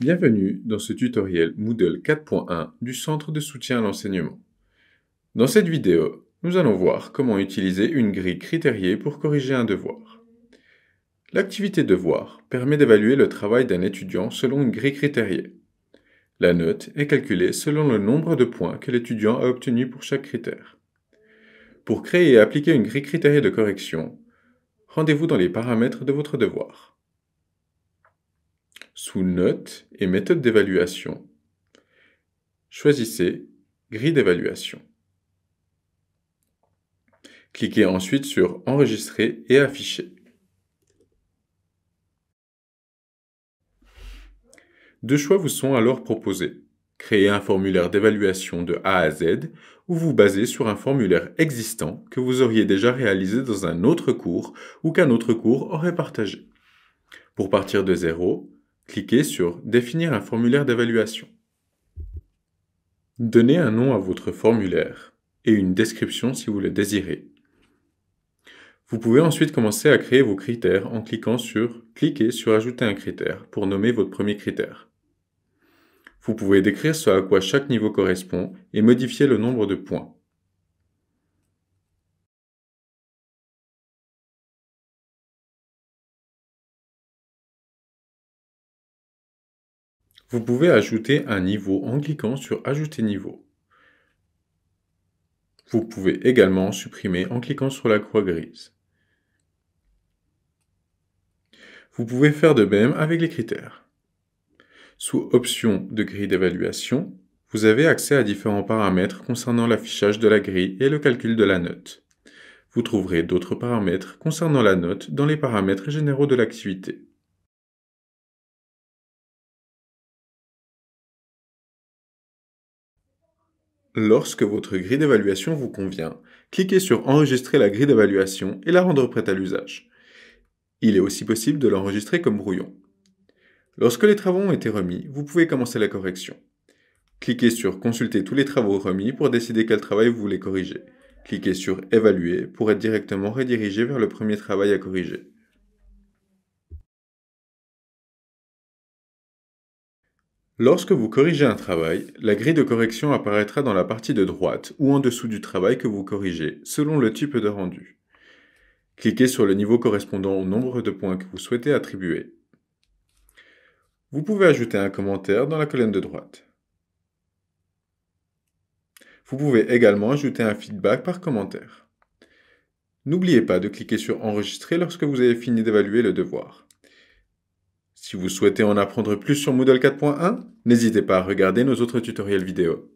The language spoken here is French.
Bienvenue dans ce tutoriel Moodle 4.1 du Centre de soutien à l'enseignement. Dans cette vidéo, nous allons voir comment utiliser une grille critériée pour corriger un devoir. L'activité devoir permet d'évaluer le travail d'un étudiant selon une grille critériée. La note est calculée selon le nombre de points que l'étudiant a obtenu pour chaque critère. Pour créer et appliquer une grille critériée de correction, rendez-vous dans les paramètres de votre devoir sous Notes et Méthode d'évaluation, choisissez Grille d'évaluation. Cliquez ensuite sur Enregistrer et afficher. Deux choix vous sont alors proposés. Créer un formulaire d'évaluation de A à Z ou vous baser sur un formulaire existant que vous auriez déjà réalisé dans un autre cours ou qu'un autre cours aurait partagé. Pour partir de zéro, cliquez sur Définir un formulaire d'évaluation. Donnez un nom à votre formulaire et une description si vous le désirez. Vous pouvez ensuite commencer à créer vos critères en cliquant sur Cliquez sur Ajouter un critère pour nommer votre premier critère. Vous pouvez décrire ce à quoi chaque niveau correspond et modifier le nombre de points. vous pouvez ajouter un niveau en cliquant sur Ajouter niveau. Vous pouvez également supprimer en cliquant sur la croix grise. Vous pouvez faire de même avec les critères. Sous Options de grille d'évaluation, vous avez accès à différents paramètres concernant l'affichage de la grille et le calcul de la note. Vous trouverez d'autres paramètres concernant la note dans les paramètres généraux de l'activité. Lorsque votre grille d'évaluation vous convient, cliquez sur Enregistrer la grille d'évaluation et la rendre prête à l'usage. Il est aussi possible de l'enregistrer comme brouillon. Lorsque les travaux ont été remis, vous pouvez commencer la correction. Cliquez sur Consulter tous les travaux remis pour décider quel travail vous voulez corriger. Cliquez sur Évaluer pour être directement redirigé vers le premier travail à corriger. Lorsque vous corrigez un travail, la grille de correction apparaîtra dans la partie de droite ou en dessous du travail que vous corrigez, selon le type de rendu. Cliquez sur le niveau correspondant au nombre de points que vous souhaitez attribuer. Vous pouvez ajouter un commentaire dans la colonne de droite. Vous pouvez également ajouter un feedback par commentaire. N'oubliez pas de cliquer sur Enregistrer lorsque vous avez fini d'évaluer le devoir. Si vous souhaitez en apprendre plus sur Moodle 4.1, n'hésitez pas à regarder nos autres tutoriels vidéo.